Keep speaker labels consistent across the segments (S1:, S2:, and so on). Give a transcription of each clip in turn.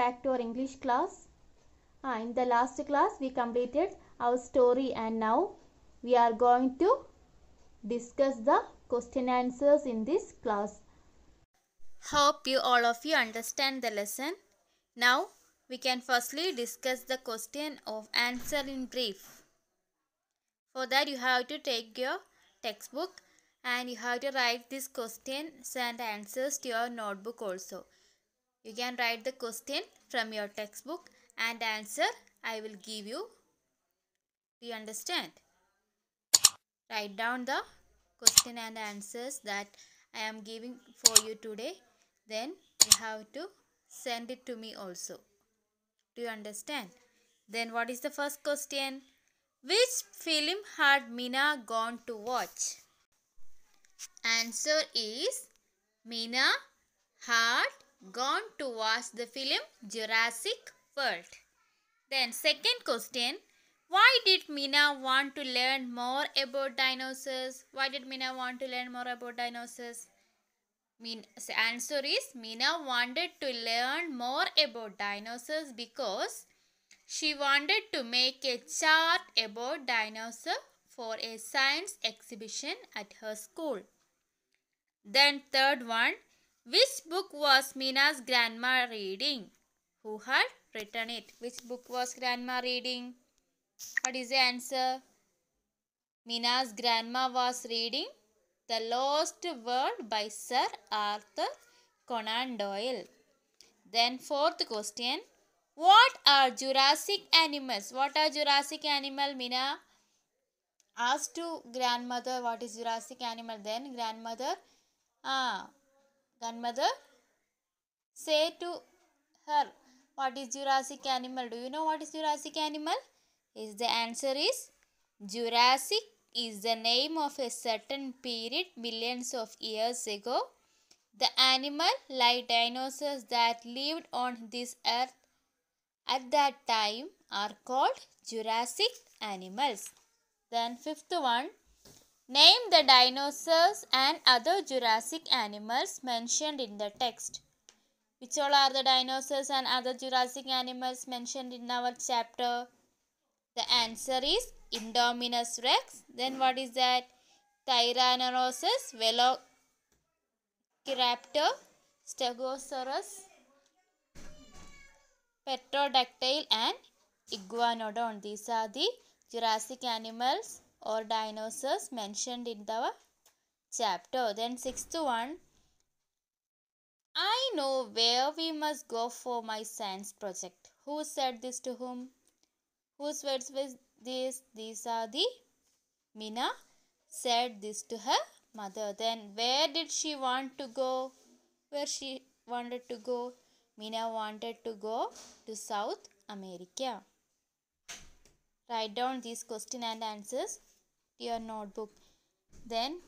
S1: back to our English class. Ah, in the last class, we completed our story and now we are going to discuss the question answers in this class. Hope you all of you understand the lesson. Now, we can firstly discuss the question of answer in brief. For that, you have to take your textbook and you have to write this questions and answers to your notebook also. You can write the question from your textbook and answer I will give you. Do you understand? Write down the question and answers that I am giving for you today. Then you have to send it to me also. Do you understand? Then what is the first question? Which film had Mina gone to watch? Answer is Mina had gone to watch the film Jurassic World? Then second question, why did Mina want to learn more about dinosaurs? Why did Mina want to learn more about dinosaurs? Mean answer is Mina wanted to learn more about dinosaurs because she wanted to make a chart about dinosaurs for a science exhibition at her school. Then third one, which book was Mina's grandma reading? Who had written it? Which book was grandma reading? What is the answer? Mina's grandma was reading The Lost World by Sir Arthur Conan Doyle. Then fourth question. What are Jurassic animals? What are Jurassic animal, Mina? Asked to grandmother what is Jurassic animal. Then grandmother ah, Grandmother, say to her, what is Jurassic animal? Do you know what is Jurassic animal? Is the answer is Jurassic is the name of a certain period millions of years ago. The animal, like dinosaurs that lived on this earth at that time, are called Jurassic animals. Then, fifth one Name the dinosaurs and other Jurassic animals mentioned in the text. Which all are the dinosaurs and other Jurassic animals mentioned in our chapter? The answer is Indominus rex. Then what is that? Tyrannosaurus, Velociraptor, Stegosaurus, Petrodactyl and Iguanodon. These are the Jurassic animals or dinosaurs mentioned in the chapter. Then, sixth one I know where we must go for my science project. Who said this to whom? Whose words was this? These are the Mina said this to her mother. Then where did she want to go? Where she wanted to go? Mina wanted to go to South America. Write down these question and answers your notebook. Then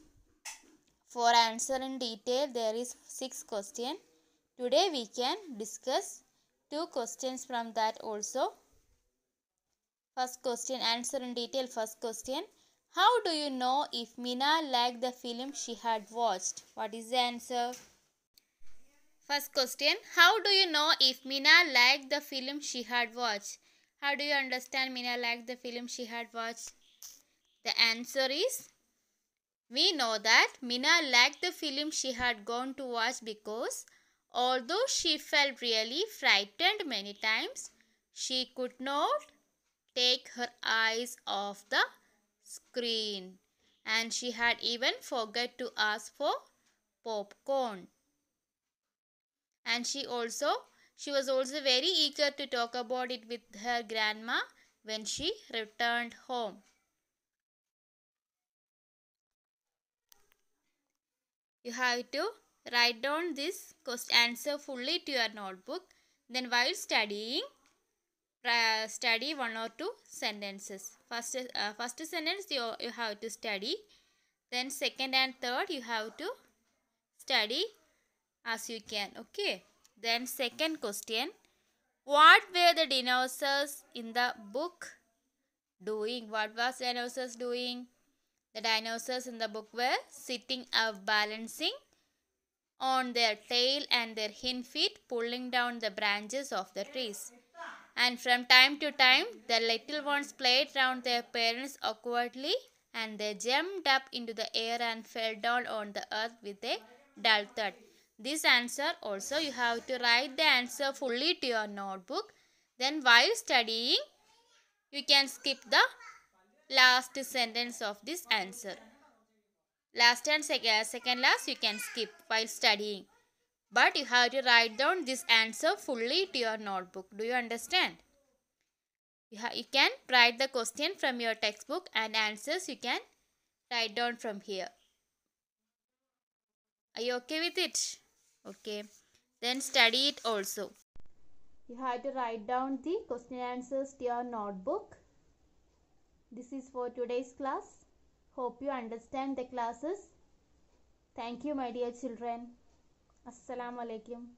S1: for answer in detail there is 6 question. Today we can discuss 2 questions from that also. First question answer in detail first question. How do you know if Mina liked the film she had watched? What is the answer? First question How do you know if Mina liked the film she had watched? How do you understand Mina liked the film she had watched? The answer is we know that Mina liked the film she had gone to watch because although she felt really frightened many times, she could not take her eyes off the screen and she had even forgot to ask for popcorn and she also she was also very eager to talk about it with her grandma when she returned home You have to write down this question answer fully to your notebook. Then while studying, study one or two sentences. First, uh, first sentence you, you have to study. Then second and third you have to study as you can. Okay. Then second question. What were the dinosaurs in the book doing? What was dinosaurs doing? The dinosaurs in the book were sitting up balancing on their tail and their hind feet pulling down the branches of the trees. And from time to time, the little ones played round their parents awkwardly and they jumped up into the air and fell down on the earth with a dull thud. This answer also you have to write the answer fully to your notebook. Then while studying, you can skip the last sentence of this answer. Last and second, uh, second last you can skip while studying. But you have to write down this answer fully to your notebook. Do you understand? You, you can write the question from your textbook and answers you can write down from here. Are you okay with it? Okay. Then study it also. You have to write down the question answers to your notebook this is for today's class. Hope you understand the classes. Thank you my dear children. Assalamu alaikum.